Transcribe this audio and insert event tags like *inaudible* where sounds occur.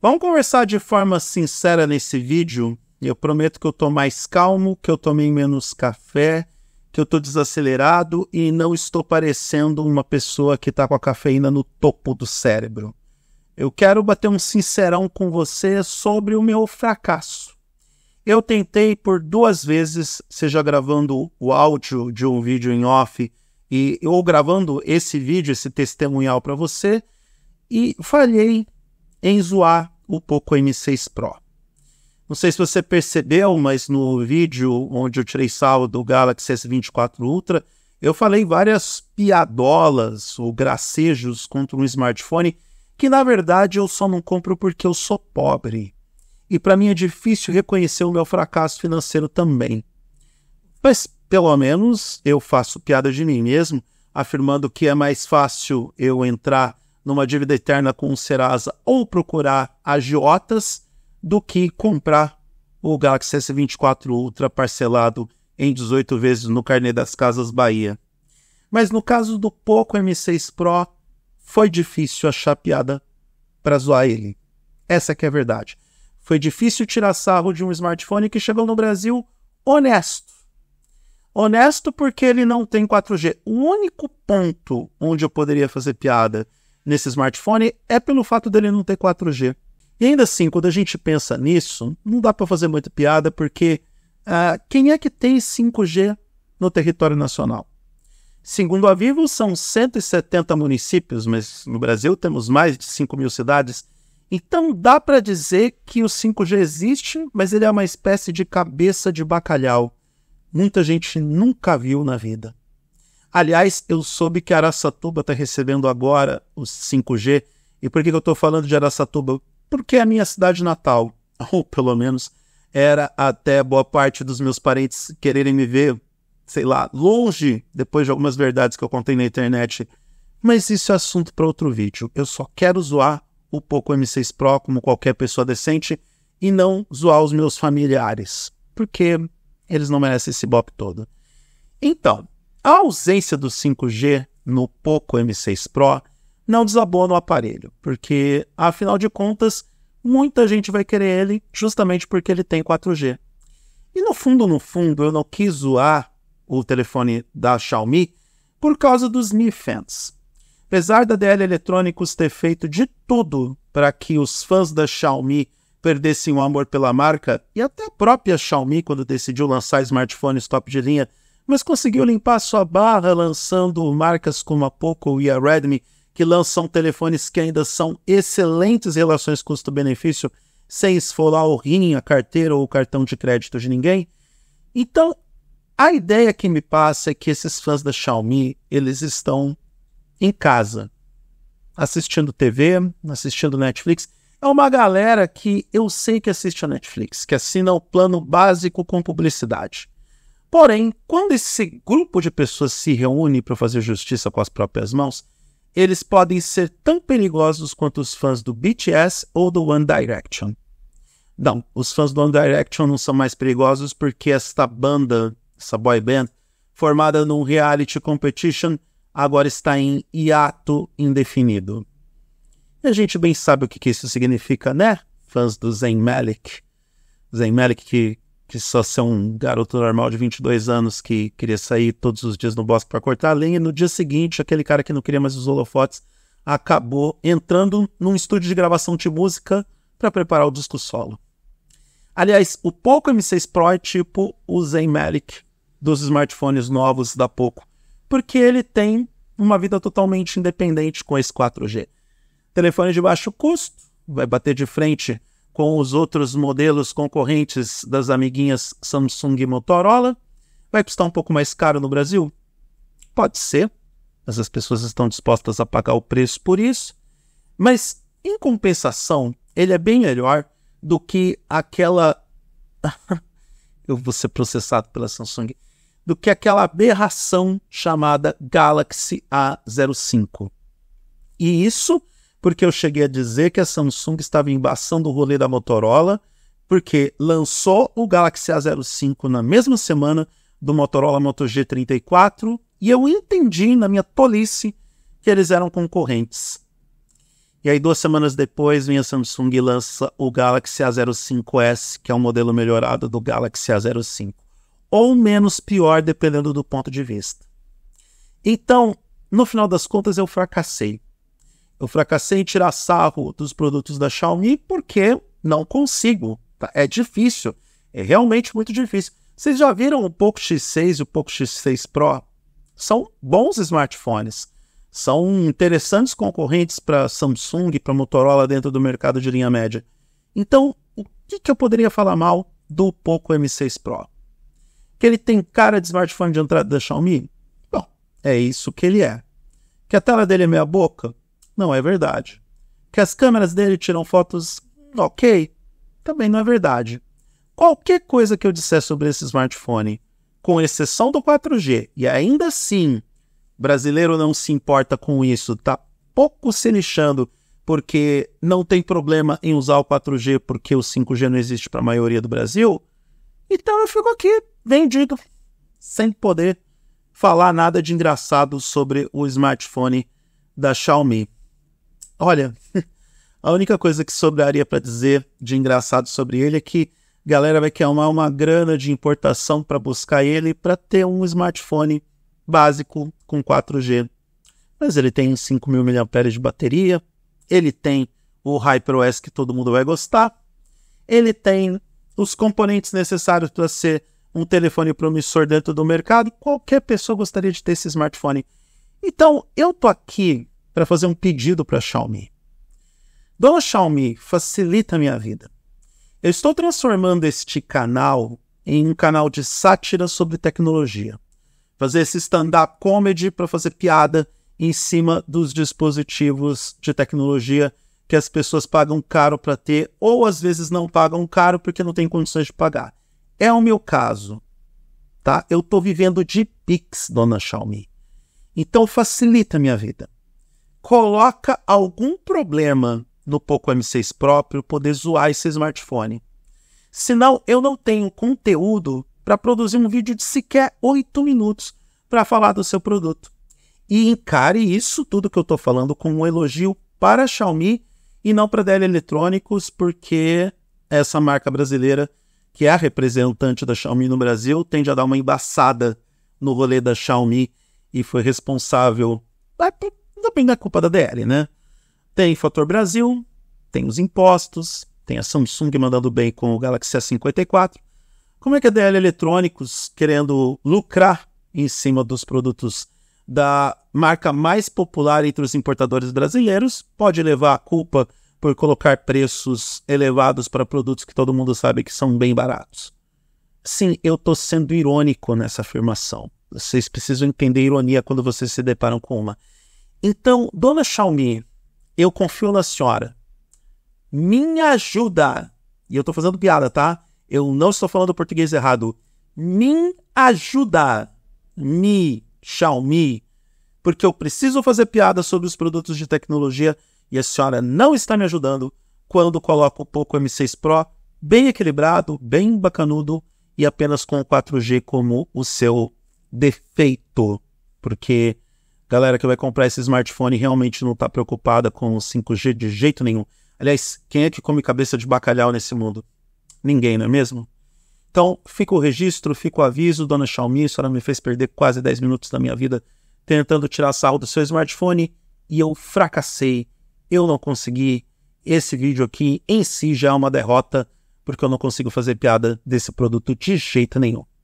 Vamos conversar de forma sincera nesse vídeo. Eu prometo que eu estou mais calmo, que eu tomei menos café, que eu estou desacelerado e não estou parecendo uma pessoa que está com a cafeína no topo do cérebro. Eu quero bater um sincerão com você sobre o meu fracasso. Eu tentei por duas vezes, seja gravando o áudio de um vídeo em off e ou gravando esse vídeo, esse testemunhal para você, e falhei em zoar o Poco M6 Pro. Não sei se você percebeu, mas no vídeo onde eu tirei salvo do Galaxy S24 Ultra, eu falei várias piadolas ou gracejos contra um smartphone que na verdade eu só não compro porque eu sou pobre. E para mim é difícil reconhecer o meu fracasso financeiro também. Mas pelo menos eu faço piada de mim mesmo, afirmando que é mais fácil eu entrar numa dívida eterna com o Serasa ou procurar agiotas do que comprar o Galaxy S24 Ultra parcelado em 18 vezes no carnê das Casas Bahia. Mas no caso do Poco M6 Pro, foi difícil achar piada para zoar ele. Essa que é a verdade. Foi difícil tirar sarro de um smartphone que chegou no Brasil honesto. Honesto porque ele não tem 4G. O único ponto onde eu poderia fazer piada nesse smartphone é pelo fato dele não ter 4G. E ainda assim, quando a gente pensa nisso, não dá para fazer muita piada, porque uh, quem é que tem 5G no território nacional? Segundo a Vivo, são 170 municípios, mas no Brasil temos mais de 5 mil cidades. Então dá para dizer que o 5G existe, mas ele é uma espécie de cabeça de bacalhau. Muita gente nunca viu na vida. Aliás, eu soube que Araçatuba está recebendo agora o 5G. E por que, que eu estou falando de Araçatuba? Porque é a minha cidade natal, *laughs* ou pelo menos era até boa parte dos meus parentes quererem me ver, sei lá, longe, depois de algumas verdades que eu contei na internet. Mas isso é assunto para outro vídeo. Eu só quero zoar o Poco M6 Pro como qualquer pessoa decente e não zoar os meus familiares, porque eles não merecem esse bop todo. Então, a ausência do 5G no Poco M6 Pro não desabona o aparelho, porque afinal de contas, muita gente vai querer ele justamente porque ele tem 4G. E no fundo, no fundo, eu não quis zoar o telefone da Xiaomi por causa dos Mi Fans. Apesar da DL Eletrônicos ter feito de tudo para que os fãs da Xiaomi perdessem o amor pela marca, e até a própria Xiaomi, quando decidiu lançar smartphones top de linha, mas conseguiu limpar sua barra lançando marcas como a Poco e a Redmi, que lançam telefones que ainda são excelentes relações custo-benefício, sem esfolar o rim, a carteira ou o cartão de crédito de ninguém. Então, a ideia que me passa é que esses fãs da Xiaomi, eles estão em casa, assistindo TV, assistindo Netflix. É uma galera que eu sei que assiste a Netflix, que assina o plano básico com publicidade. Porém, quando esse grupo de pessoas se reúne para fazer justiça com as próprias mãos, eles podem ser tão perigosos quanto os fãs do BTS ou do One Direction. Não, os fãs do One Direction não são mais perigosos porque esta banda, essa boy band, formada num reality competition, agora está em hiato indefinido. E a gente bem sabe o que, que isso significa, né? Fãs do Zayn Malik. Zayn Malik que que só ser um garoto normal de 22 anos que queria sair todos os dias no bosque para cortar lenha, e no dia seguinte, aquele cara que não queria mais os holofotes acabou entrando num estúdio de gravação de música para preparar o disco solo. Aliás, o Poco M6 Pro é tipo o Malik dos smartphones novos da Poco, porque ele tem uma vida totalmente independente com esse 4G. Telefone de baixo custo, vai bater de frente com os outros modelos concorrentes das amiguinhas Samsung e Motorola. Vai custar um pouco mais caro no Brasil? Pode ser, mas as pessoas estão dispostas a pagar o preço por isso. Mas, em compensação, ele é bem melhor do que aquela. *laughs* Eu vou ser processado pela Samsung. Do que aquela aberração chamada Galaxy A05. E isso porque eu cheguei a dizer que a Samsung estava embaçando o rolê da Motorola, porque lançou o Galaxy A05 na mesma semana do Motorola Moto G34 e eu entendi na minha tolice que eles eram concorrentes. E aí, duas semanas depois, vem a Samsung e lança o Galaxy A05S, que é um modelo melhorado do Galaxy A05. Ou menos pior, dependendo do ponto de vista. Então, no final das contas, eu fracassei. Eu fracassei em tirar sarro dos produtos da Xiaomi porque não consigo. Tá? É difícil. É realmente muito difícil. Vocês já viram o Poco X6 e o Poco X6 Pro? São bons smartphones. São interessantes concorrentes para Samsung e para Motorola dentro do mercado de linha média. Então, o que, que eu poderia falar mal do Poco M6 Pro? Que ele tem cara de smartphone de entrada da Xiaomi? Bom, é isso que ele é. Que a tela dele é meia boca? Não é verdade. Que as câmeras dele tiram fotos ok, também não é verdade. Qualquer coisa que eu disser sobre esse smartphone, com exceção do 4G, e ainda assim, brasileiro não se importa com isso, tá pouco se lixando, porque não tem problema em usar o 4G, porque o 5G não existe para a maioria do Brasil. Então eu fico aqui, vendido, sem poder falar nada de engraçado sobre o smartphone da Xiaomi. Olha, *laughs* a única coisa que sobraria para dizer de engraçado sobre ele é que a galera vai queimar uma grana de importação para buscar ele para ter um smartphone básico com 4G. Mas ele tem 5.000 mAh de bateria, ele tem o HyperOS que todo mundo vai gostar, ele tem os componentes necessários para ser um telefone promissor dentro do mercado. Qualquer pessoa gostaria de ter esse smartphone. Então, eu tô aqui para fazer um pedido para a Xiaomi. Dona Xiaomi, facilita a minha vida. Eu estou transformando este canal em um canal de sátira sobre tecnologia. Fazer esse stand-up comedy para fazer piada em cima dos dispositivos de tecnologia que as pessoas pagam caro para ter ou às vezes não pagam caro porque não tem condições de pagar. É o meu caso, tá? Eu estou vivendo de Pix, dona Xiaomi. Então facilita a minha vida coloca algum problema no Poco M6 próprio poder zoar esse smartphone. Senão, eu não tenho conteúdo para produzir um vídeo de sequer 8 minutos para falar do seu produto. E encare isso, tudo que eu estou falando, com um elogio para a Xiaomi e não para a Dell Eletrônicos, porque essa marca brasileira, que é a representante da Xiaomi no Brasil, tende a dar uma embaçada no rolê da Xiaomi e foi responsável também da culpa da DL, né? Tem Fator Brasil, tem os impostos, tem a Samsung mandando bem com o Galaxy S54. Como é que a DL Eletrônicos querendo lucrar em cima dos produtos da marca mais popular entre os importadores brasileiros pode levar a culpa por colocar preços elevados para produtos que todo mundo sabe que são bem baratos? Sim, eu estou sendo irônico nessa afirmação. Vocês precisam entender ironia quando vocês se deparam com uma. Então, dona Xiaomi, eu confio na senhora. Me ajuda. E eu estou fazendo piada, tá? Eu não estou falando português errado. Me ajuda. Me, Xiaomi. Porque eu preciso fazer piada sobre os produtos de tecnologia e a senhora não está me ajudando quando coloco o Poco M6 Pro bem equilibrado, bem bacanudo e apenas com o 4G como o seu defeito. Porque galera que vai comprar esse smartphone realmente não está preocupada com o 5G de jeito nenhum. Aliás, quem é que come cabeça de bacalhau nesse mundo? Ninguém, não é mesmo? Então, fica o registro, fica o aviso, dona Xiaomi, a senhora me fez perder quase 10 minutos da minha vida tentando tirar sarro do seu smartphone e eu fracassei. Eu não consegui. Esse vídeo aqui em si já é uma derrota, porque eu não consigo fazer piada desse produto de jeito nenhum.